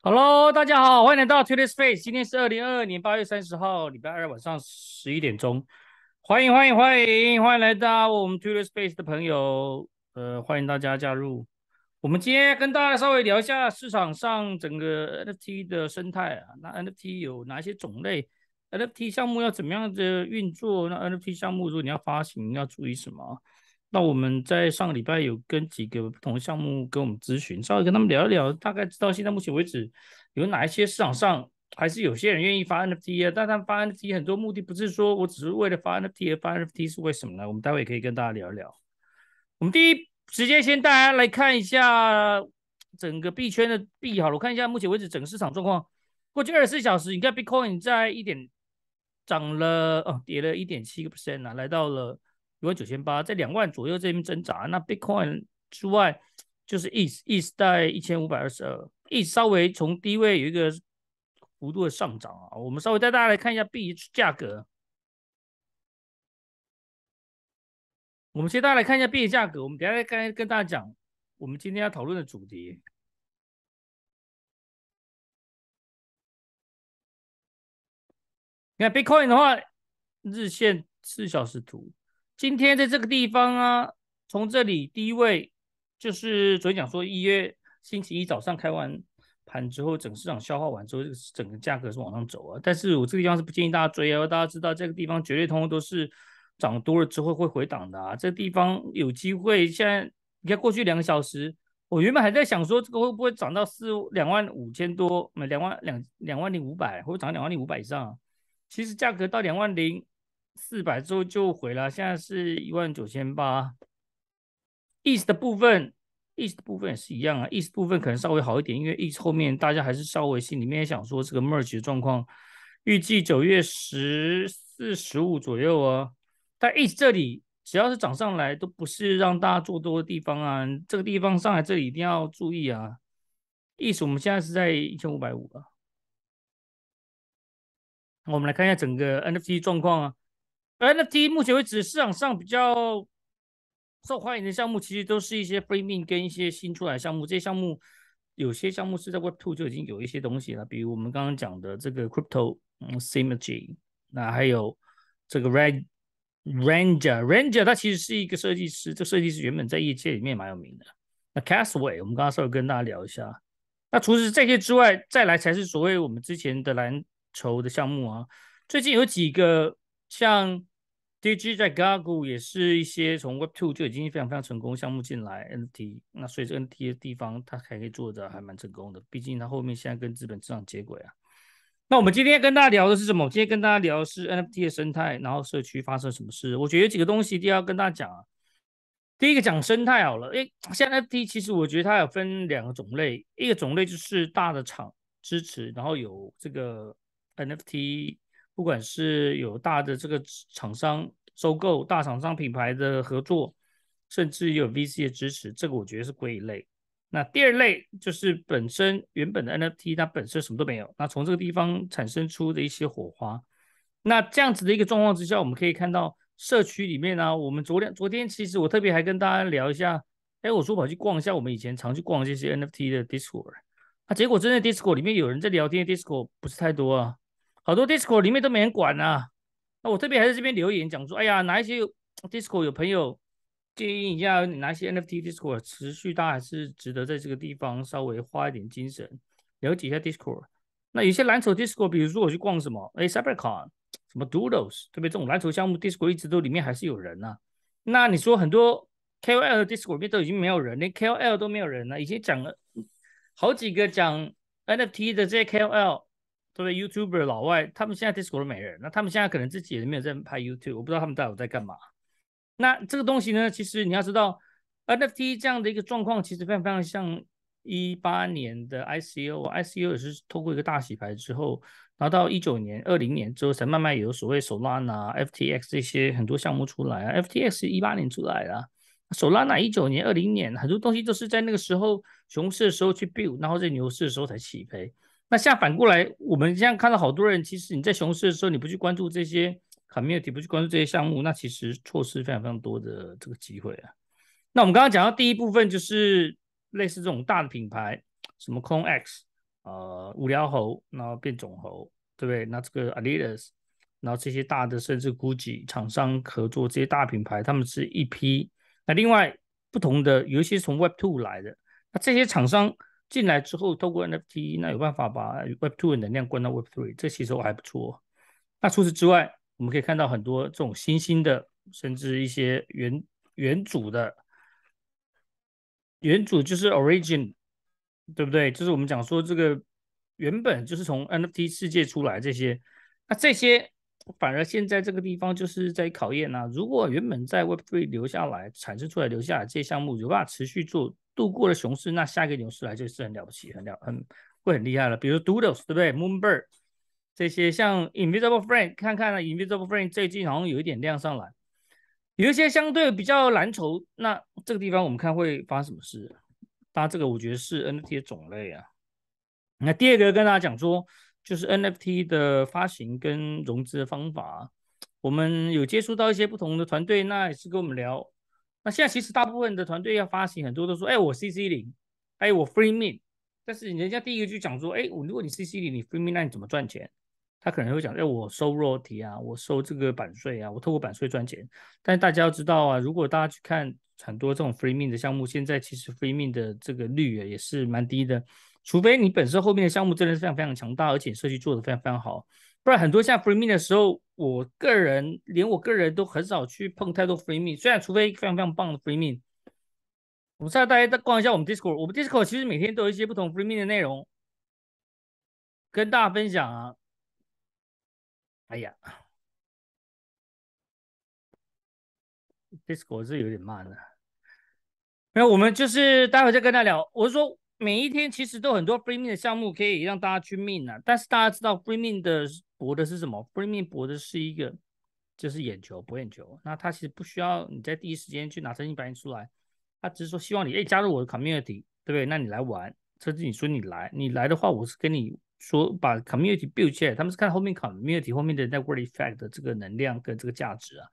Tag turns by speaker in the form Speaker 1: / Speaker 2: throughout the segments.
Speaker 1: Hello，大家好，欢迎来到 Today Space。今天是二零二二年八月三十号，礼拜二晚上十一点钟。欢迎欢迎欢迎，欢迎来到我们 Today Space 的朋友，呃，欢迎大家加入。我们今天跟大家稍微聊一下市场上整个 NFT 的生态啊，那 NFT 有哪些种类？NFT 项目要怎么样的运作？那 NFT 项目如果你要发行，要注意什么？那我们在上个礼拜有跟几个不同的项目跟我们咨询，稍微跟他们聊一聊，大概知道现在目前为止有哪一些市场上还是有些人愿意发 NFT 啊，但他们发 NFT 很多目的不是说我只是为了发 NFT 而发 NFT 是为什么呢？我们待会也可以跟大家聊一聊。我们第一时间先大家来看一下整个币圈的币好了，我看一下目前为止整个市场状况，过去二十四小时，你看 Bitcoin 在一点涨了哦，跌了一点七个 percent 啊，来到了。一万九千八，在两万左右这边挣扎。那 Bitcoin 之外，就是 ETH，ETH 在一千五百二十二，ETH 稍微从低位有一个幅度的上涨啊。我们稍微带大家来看一下 b 价格。我们先大家来看一下币价格。我们等下再跟跟大家讲，我们今天要讨论的主题。你看 Bitcoin 的话，日线四小时图。今天在这个地方啊，从这里低位，就是昨天讲说一月星期一早上开完盘之后，整市场消化完之后，整个价格是往上走啊。但是我这个地方是不建议大家追啊，大家知道这个地方绝对通通都是涨多了之后会回档的啊。这地方有机会，现在你看过去两个小时，我原本还在想说这个会不会涨到四两万五千多，两万两两万零五百，或者涨两万零五百以上。其实价格到两万零。四百之后就回了，现在是一万九千八。East 的部分，East 的部分也是一样啊。East 部分可能稍微好一点，因为 East 后面大家还是稍微心里面想说这个 merge 的状况，预计九月十四十五左右啊。但 East 这里只要是涨上来，都不是让大家做多的地方啊。这个地方上来这里一定要注意啊。East 我们现在是在一千五百五啊。我们来看一下整个 NFT 状况啊。NFT 目前为止市场上比较受欢迎的项目，其实都是一些 f r e e m i n 跟一些新出来项目。这些项目有些项目是在 Web Two 就已经有一些东西了，比如我们刚刚讲的这个 Crypto Semig，那还有这个 Red Ranger Ranger，它其实是一个设计师，这设计师原本在业界里面蛮有名的。那 Castway，a 我们刚刚稍微跟大家聊一下。那除了这些之外，再来才是所谓我们之前的蓝筹的项目啊。最近有几个像。D G 在 g 股也是一些从 Web Two 就已经非常非常成功项目进来 NFT，那所以 NFT 的地方它还可以做的还蛮成功的，毕竟它后面现在跟资本市场接轨啊。那我们今天跟大家聊的是什么？我今天跟大家聊的是 NFT 的生态，然后社区发生什么事？我觉得有几个东西，一定要跟大家讲啊。第一个讲生态好了，哎，现在 NFT 其实我觉得它有分两个种类，一个种类就是大的厂支持，然后有这个 NFT。不管是有大的这个厂商收购大厂商品牌的合作，甚至有 VC 的支持，这个我觉得是归一类。那第二类就是本身原本的 NFT 它本身什么都没有，那从这个地方产生出的一些火花。那这样子的一个状况之下，我们可以看到社区里面呢，我们昨天昨天其实我特别还跟大家聊一下，哎，我说跑去逛一下我们以前常去逛这些 NFT 的 Discord，它结果真的 Discord 里面有人在聊天，Discord 不是太多啊。好多 Discord 里面都没人管啊。那我这边还在这边留言讲说，哎呀，哪一些 Discord 有朋友建议一下，哪一些 NFT Discord 持续大还是值得在这个地方稍微花一点精神了解一下 Discord。那有些蓝筹 Discord，比如说我去逛什么，哎 s a b e k o n 什么 Doodles，特别这种蓝筹项目，Discord 一直都里面还是有人呐。那你说很多 KOL 的 Discord 里面都已经没有人，连 KOL 都没有人了，已经讲了好几个讲 NFT 的这些 KOL。所谓 YouTuber 老外，他们现在 Discord 没人，那他们现在可能自己也是没有在拍 YouTube。我不知道他们到底在干嘛。那这个东西呢，其实你要知道 NFT 这样的一个状况，其实非常非常像一八年的 ICO，ICO 也是通过一个大洗牌之后，然后到一九年、二零年之后才慢慢有所谓 Solana、FTX 这些很多项目出来啊。FTX 一八年出来了，Solana 一九年、二零年很多东西都是在那个时候熊市的时候去 build，然后在牛市的时候才起飞。那现在反过来，我们现在看到好多人，其实你在熊市的时候，你不去关注这些 community，不去关注这些项目，那其实错失非常非常多的这个机会啊。那我们刚刚讲到第一部分，就是类似这种大的品牌，什么空 x，呃，无聊猴，然后变种猴，对不对？那这个 a l i d a s 然后这些大的甚至 Gucci 厂商合作这些大品牌，他们是一批。那另外不同的，有一些从 web two 来的，那这些厂商。进来之后，透过 NFT，那有办法把 Web2 的能量关到 Web3，这其实我还不错。那除此之外，我们可以看到很多这种新兴的，甚至一些原原主的原主就是 Origin，对不对？就是我们讲说这个原本就是从 NFT 世界出来这些，那这些反而现在这个地方就是在考验呢。如果原本在 Web3 留下来产生出来留下来这些项目，有办法持续做？度过了熊市，那下一个牛市来就是很了不起、很了很会很厉害了。比如 Doodles，对不对？Moonbird 这些像 Invisible Friend，看看呢，Invisible Friend 最近好像有一点量上来，有一些相对比较蓝筹。那这个地方我们看会发生什么事？那这个我觉得是 NFT 的种类啊。那第二个跟大家讲说，就是 NFT 的发行跟融资的方法，我们有接触到一些不同的团队，那也是跟我们聊。那现在其实大部分的团队要发行，很多都说，哎，我 CC 零，哎，我 Free m i n 但是人家第一个就讲说，哎，我如果你 CC 零，你 Free m i n 那你怎么赚钱？他可能会讲，哎，我收落地啊，我收这个版税啊，我透过版税赚钱。但是大家要知道啊，如果大家去看很多这种 Free m i n 的项目，现在其实 Free m i n 的这个率啊也是蛮低的，除非你本身后面的项目真的是非常非常强大，而且设计做得非常非常好。不然很多像 f r e e m i u m 的时候，我个人连我个人都很少去碰太多 f r e e m i u m 虽然除非非常非常棒的 f r e e m i u m 我知道大家逛一下我们 Discord，我们 Discord 其实每天都有一些不同 f r e e m i u m 的内容跟大家分享啊。哎呀，Discord 是有点慢了。那我们就是待会再跟他聊。我说每一天其实都很多 f r e e m i n 的项目可以让大家去 min 了，但是大家知道 f r e e m i n 的。博的是什么 b r i e m i n 博的是一个就是眼球，博眼球。那他其实不需要你在第一时间去拿真心白银出来，他只是说希望你诶加入我的 community，对不对？那你来玩，甚至你说你来，你来的话，我是跟你说把 community build 起来。他们是看后面 community 后面的那 t word effect 的这个能量跟这个价值啊。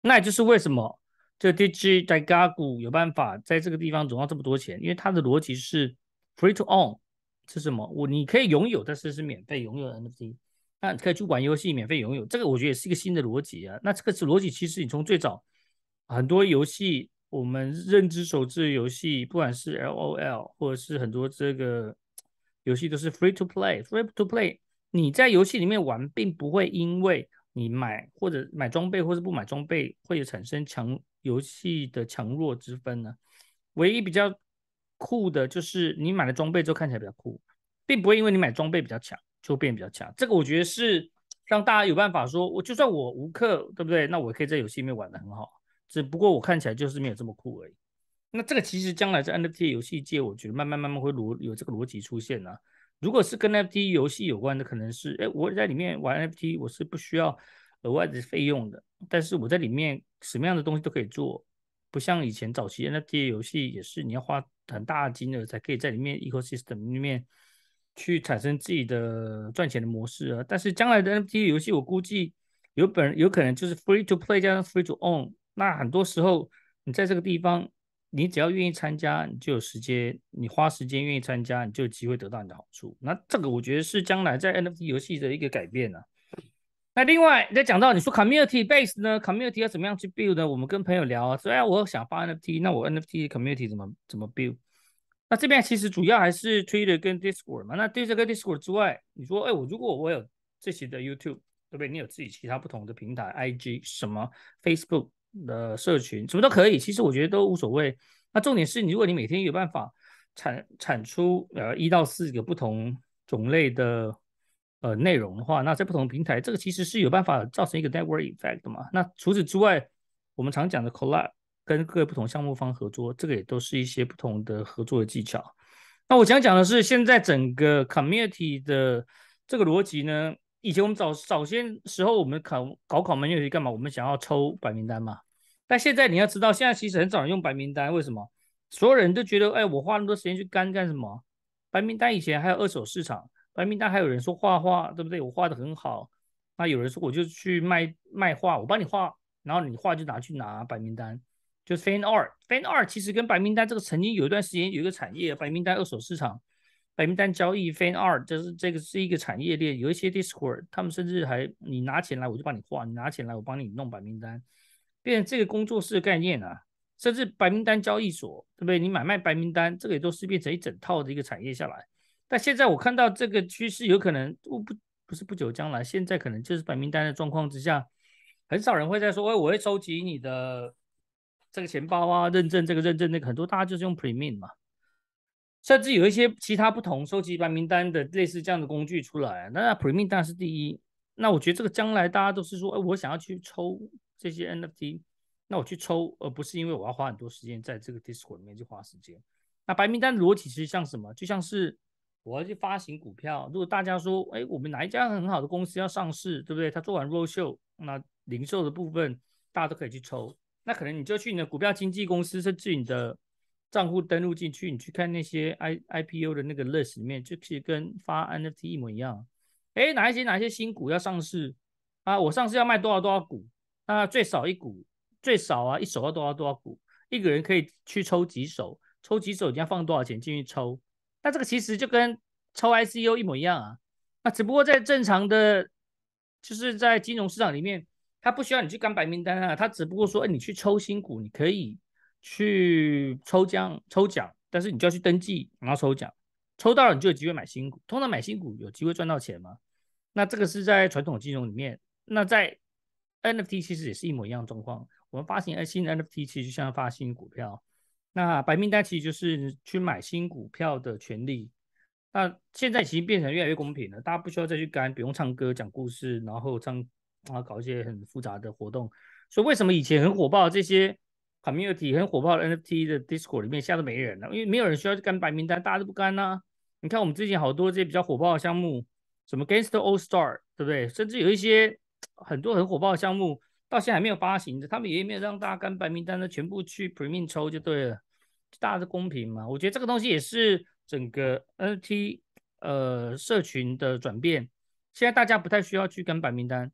Speaker 1: 那也就是为什么这 DG 在港股有办法在这个地方融到这么多钱，因为它的逻辑是 free to own 是什么？我你可以拥有，但是是免费拥有 NFT。那可以去玩游戏，免费拥有这个，我觉得也是一个新的逻辑啊。那这个是逻辑，其实你从最早很多游戏，我们认知手的游戏，不管是 L O L 或者是很多这个游戏都是 free to play，free to play。你在游戏里面玩，并不会因为你买或者买装备，或是不买装备，会产生强游戏的强弱之分呢。唯一比较酷的就是你买了装备之后看起来比较酷，并不会因为你买装备比较强。就变比较强，这个我觉得是让大家有办法说，我就算我无氪，对不对？那我可以在游戏里面玩的很好，只不过我看起来就是没有这么酷而已。那这个其实将来在 NFT 游戏界，我觉得慢慢慢慢会有这个逻辑出现啊。如果是跟 NFT 游戏有关的，可能是哎我在里面玩 NFT，我是不需要额外的费用的，但是我在里面什么样的东西都可以做，不像以前早期 NFT 游戏也是你要花很大的金额才可以在里面 ecosystem 里面。去产生自己的赚钱的模式啊，但是将来的 NFT 游戏，我估计有本有可能就是 free to play 加上 free to own。那很多时候，你在这个地方，你只要愿意参加，你就有时间，你花时间愿意参加，你就有机会得到你的好处。那这个我觉得是将来在 NFT 游戏的一个改变啊。那另外在讲到你说 community base 呢，community 要怎么样去 build 呢？我们跟朋友聊啊，说然我想发 NFT，那我 NFT community 怎么怎么 build？那这边其实主要还是 Twitter 跟 Discord 嘛，那 Twitter 跟 Discord 之外，你说，哎，我如果我有自己的 YouTube，对不对？你有自己其他不同的平台，IG 什么，Facebook 的社群，什么都可以，其实我觉得都无所谓。那重点是你，如果你每天有办法产产出呃一到四个不同种类的呃内容的话，那在不同平台，这个其实是有办法造成一个 network effect 嘛。那除此之外，我们常讲的 collab。跟各个不同项目方合作，这个也都是一些不同的合作的技巧。那我想讲的是，现在整个 community 的这个逻辑呢，以前我们早早些时候我们考搞考门业去干嘛？我们想要抽白名单嘛。但现在你要知道，现在其实很少人用白名单，为什么？所有人都觉得，哎，我花那么多时间去干干什么？白名单以前还有二手市场，白名单还有人说画画，对不对？我画的很好，那有人说我就去卖卖画，我帮你画，然后你画就拿去拿白名单。就是 Fan R，Fan R 其实跟白名单这个曾经有一段时间有一个产业，白名单二手市场、白名单交易、Fan R，就是这个是一个产业链，有一些 Discord，他们甚至还你拿钱来我就帮你画；你拿钱来我帮你弄白名单，变成这个工作室概念啊，甚至白名单交易所，对不对？你买卖白名单，这个也都是变成一整套的一个产业下来。但现在我看到这个趋势，有可能不不不是不久将来，现在可能就是白名单的状况之下，很少人会在说，哎，我会收集你的。这个钱包啊，认证这个认证那个很多，大家就是用 Premium 嘛，甚至有一些其他不同收集白名单的类似这样的工具出来。那 Premium 当然是第一。那我觉得这个将来大家都是说，哎，我想要去抽这些 NFT，那我去抽，而不是因为我要花很多时间在这个 Discord 面去花时间。那白名单的逻辑其实像什么？就像是我要去发行股票，如果大家说，哎，我们哪一家很好的公司要上市，对不对？他做完 Roadshow，那零售的部分大家都可以去抽。那可能你就去你的股票经纪公司，甚至你的账户登录进去，你去看那些 I I P U 的那个 list 里面，就是跟发 N F T 一模一样。哎，哪一些哪些新股要上市啊？我上市要卖多少多少股？那最少一股，最少啊，一手要多少多少股？一个人可以去抽几手？抽几手你要放多少钱进去抽？那这个其实就跟抽 I C U 一模一样啊。那只不过在正常的，就是在金融市场里面。他不需要你去干白名单啊，他只不过说，哎，你去抽新股，你可以去抽奖抽奖，但是你就要去登记，然后抽奖，抽到了你就有机会买新股。通常买新股有机会赚到钱吗？那这个是在传统金融里面，那在 NFT 其实也是一模一样状况。我们发行新的 NFT，其实就像发行股票，那白名单其实就是去买新股票的权利。那现在其实变成越来越公平了，大家不需要再去干，不用唱歌讲故事，然后唱。啊，搞一些很复杂的活动，所以为什么以前很火爆这些 community 很火爆的 NFT 的 Discord 里面在都没人了？因为没有人需要去干白名单，大家都不干啊。你看我们最近好多这些比较火爆的项目，什么 g a i n s t All Star，对不对？甚至有一些很多很火爆的项目到现在还没有发行的，他们也没有让大家干白名单的，全部去 Premium 抽就对了，大家是公平嘛？我觉得这个东西也是整个 NFT 呃社群的转变，现在大家不太需要去干白名单。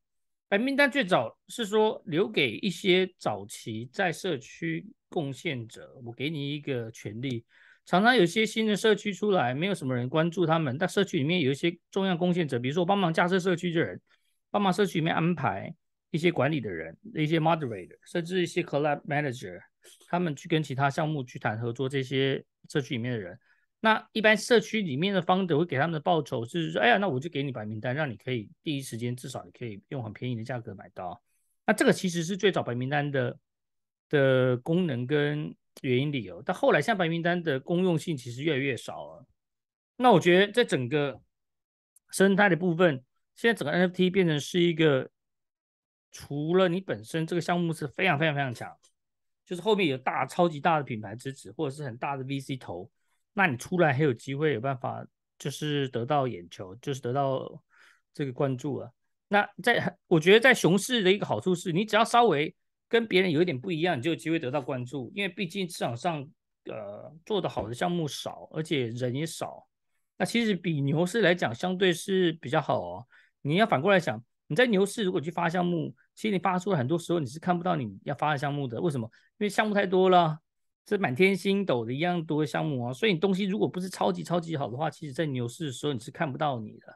Speaker 1: 白名单最早是说留给一些早期在社区贡献者，我给你一个权利。常常有些新的社区出来，没有什么人关注他们，但社区里面有一些重要贡献者，比如说帮忙架设社区的人，帮忙社区里面安排一些管理的人，一些 moderator，甚至一些 collab manager，他们去跟其他项目去谈合作，这些社区里面的人。那一般社区里面的方德会给他们的报酬，就是说，哎呀，那我就给你白名单，让你可以第一时间，至少你可以用很便宜的价格买到。那这个其实是最早白名单的的功能跟原因理由。但后来，现在白名单的功用性其实越来越少了。那我觉得在整个生态的部分，现在整个 NFT 变成是一个，除了你本身这个项目是非常非常非常强，就是后面有大超级大的品牌支持，或者是很大的 VC 投。那你出来还有机会，有办法就是得到眼球，就是得到这个关注啊。那在我觉得在熊市的一个好处是，你只要稍微跟别人有一点不一样，你就有机会得到关注。因为毕竟市场上呃做的好的项目少，而且人也少。那其实比牛市来讲，相对是比较好哦。你要反过来想，你在牛市如果去发项目，其实你发出来很多时候你是看不到你要发的项目的，为什么？因为项目太多了。这满天星斗的一样多项目啊，所以你东西如果不是超级超级好的话，其实在牛市的时候你是看不到你的。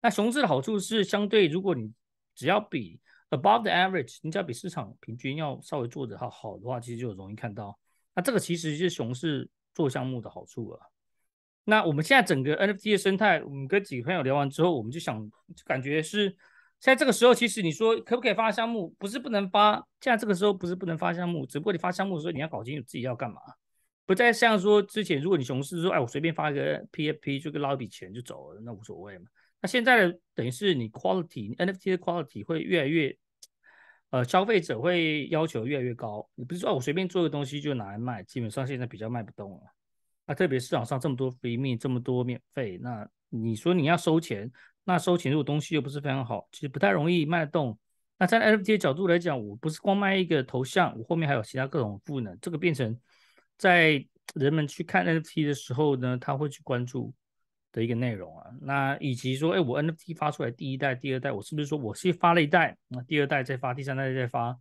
Speaker 1: 那熊市的好处是相对，如果你只要比 above the average，你只要比市场平均要稍微做的好好的话，其实就容易看到。那这个其实是熊市做项目的好处了。那我们现在整个 NFT 的生态，我们跟几个朋友聊完之后，我们就想，感觉是。在这个时候，其实你说可不可以发项目，不是不能发。现在这个时候不是不能发项目，只不过你发项目的时候，你要搞清楚自己要干嘛。不再像说之前，如果你熊市说，哎，我随便发一个 PFP 就捞一笔钱就走了，那无所谓嘛。那现在等于是你 quality，NFT 的 quality 会越来越，呃，消费者会要求越来越高。你不是道我随便做个东西就拿来卖，基本上现在比较卖不动了。啊，特别市场上这么多 free，这么多免费，那你说你要收钱？那收钱入东西又不是非常好，其实不太容易卖得动。那在 NFT 的角度来讲，我不是光卖一个头像，我后面还有其他各种赋能，这个变成在人们去看 NFT 的时候呢，他会去关注的一个内容啊。那以及说，哎，我 NFT 发出来第一代、第二代，我是不是说我是发了一代，那第二代再发，第三代再发，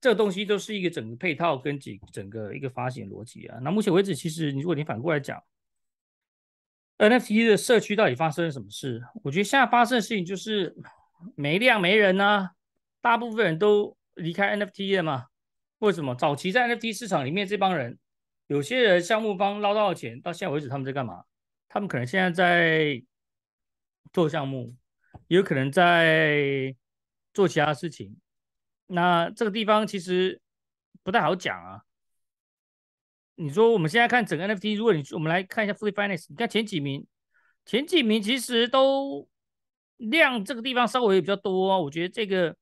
Speaker 1: 这个东西都是一个整个配套跟几整个一个发行逻辑啊。那目前为止，其实你如果你反过来讲。NFT 的社区到底发生了什么事？我觉得现在发生的事情就是没量、没人呐，大部分人都离开 NFT 了嘛？为什么？早期在 NFT 市场里面这帮人，有些人项目方捞到了钱，到现在为止他们在干嘛？他们可能现在在做项目，也有可能在做其他事情。那这个地方其实不太好讲啊。你说我们现在看整个 NFT，如果你我们来看一下 Free Finance，你看前几名，前几名其实都量这个地方稍微比较多啊。我觉得这个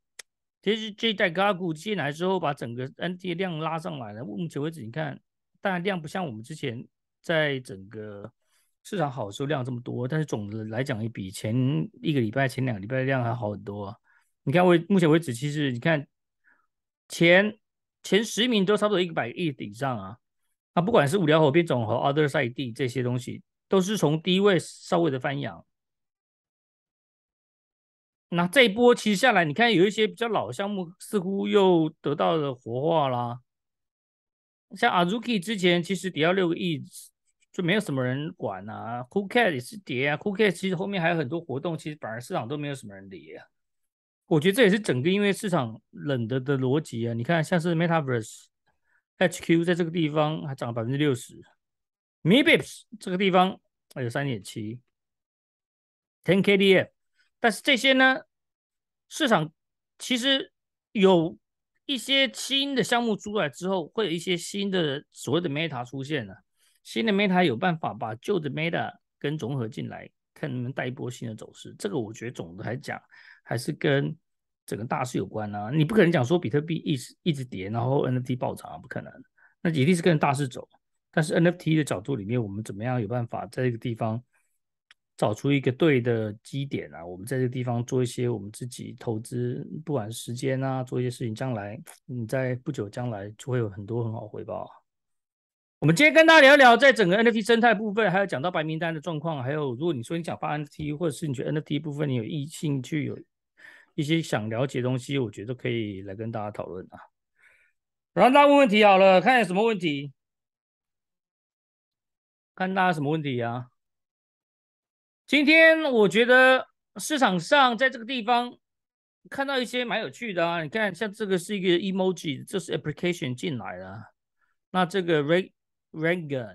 Speaker 1: 其实这一代 g 股进来之后，把整个 NFT 量拉上来了。目前为止，你看当然量不像我们之前在整个市场好的时候量这么多，但是总的来讲也比前一个礼拜、前两个礼拜的量还好很多啊。你看为目前为止，其实你看前前十名都差不多一百亿以上啊。那不管是五条火变种和 other side 这些东西，都是从低位稍微的翻扬。那这一波其实下来，你看有一些比较老项目似乎又得到了活化啦。像 Azuki 之前其实跌到六个亿，就没有什么人管啊。c o o k a t 也是跌啊，c o o k a t 其实后面还有很多活动，其实反而市场都没有什么人理。我觉得这也是整个因为市场冷的的逻辑啊。你看像是 Metaverse。HQ 在这个地方还涨了百分之六十，Mebius 这个地方还有三点七，Ten KDF，但是这些呢，市场其实有一些新的项目出来之后，会有一些新的所谓的 Meta 出现了，新的 Meta 有办法把旧的 Meta 跟融合进来，看能不能带一波新的走势。这个我觉得总的来讲，还是跟整个大势有关呐，你不可能讲说比特币一直一直跌，然后 NFT 爆涨啊，不可能。那一定是跟着大势走。但是 NFT 的角度里面，我们怎么样有办法在这个地方找出一个对的基点啊？我们在这个地方做一些我们自己投资，不管时间啊，做一些事情，将来你在不久将来就会有很多很好回报。我们今天跟大家聊聊，在整个 NFT 生态部分，还有讲到白名单的状况，还有如果你说你想发 NFT，或者是你觉得 NFT 部分你有异兴趣有。一些想了解的东西，我觉得可以来跟大家讨论啊。然后大家问问题好了，看有什么问题，看大家什么问题啊？今天我觉得市场上在这个地方看到一些蛮有趣的啊。你看，像这个是一个 emoji，这是 application 进来的。那这个 Ranga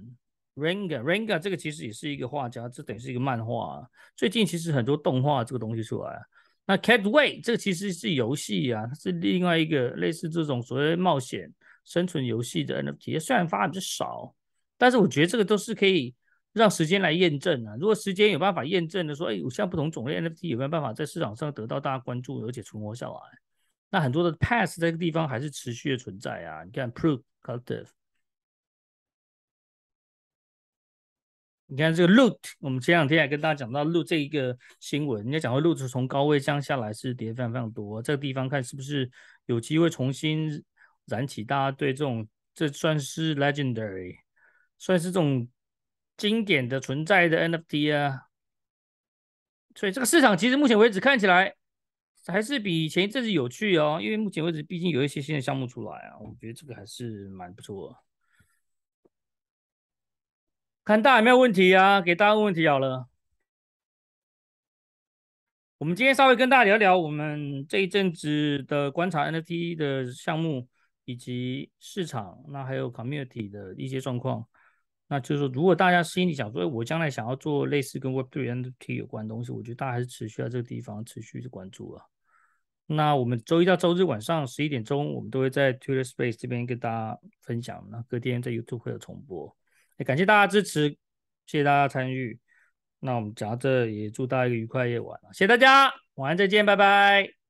Speaker 1: Ranga Ranga 这个其实也是一个画家，这等于是一个漫画。最近其实很多动画这个东西出来。那 Catway 这个其实是游戏啊，它是另外一个类似这种所谓冒险生存游戏的 NFT，虽然发的比较少，但是我觉得这个都是可以让时间来验证啊。如果时间有办法验证的，说，哎，我像不同种类 NFT 有没有办法在市场上得到大家关注，而且存活下来？那很多的 Pass 这个地方还是持续的存在啊。你看 Proof Collective。你看这个 Loot，我们前两天也跟大家讲到 Loot 这一个新闻，人家讲到 Loot 从高位降下来是跌非常非常多，这个地方看是不是有机会重新燃起大家对这种，这算是 Legendary，算是这种经典的存在的 NFT 啊。所以这个市场其实目前为止看起来还是比前一阵子有趣哦，因为目前为止毕竟有一些新的项目出来啊，我觉得这个还是蛮不错。很大有没有问题啊？给大家问问题好了。我们今天稍微跟大家聊聊我们这一阵子的观察 NFT 的项目以及市场，那还有 Community 的一些状况。那就是说，如果大家心里想说，我将来想要做类似跟 Web3 NFT 有关的东西，我觉得大家还是持续在这个地方持续的关注啊。那我们周一到周日晚上十一点钟，我们都会在 Twitter Space 这边跟大家分享，那隔天在 YouTube 会有重播。感谢大家支持，谢谢大家参与。那我们讲到这祝大家一个愉快夜晚。谢谢大家，晚安，再见，拜拜。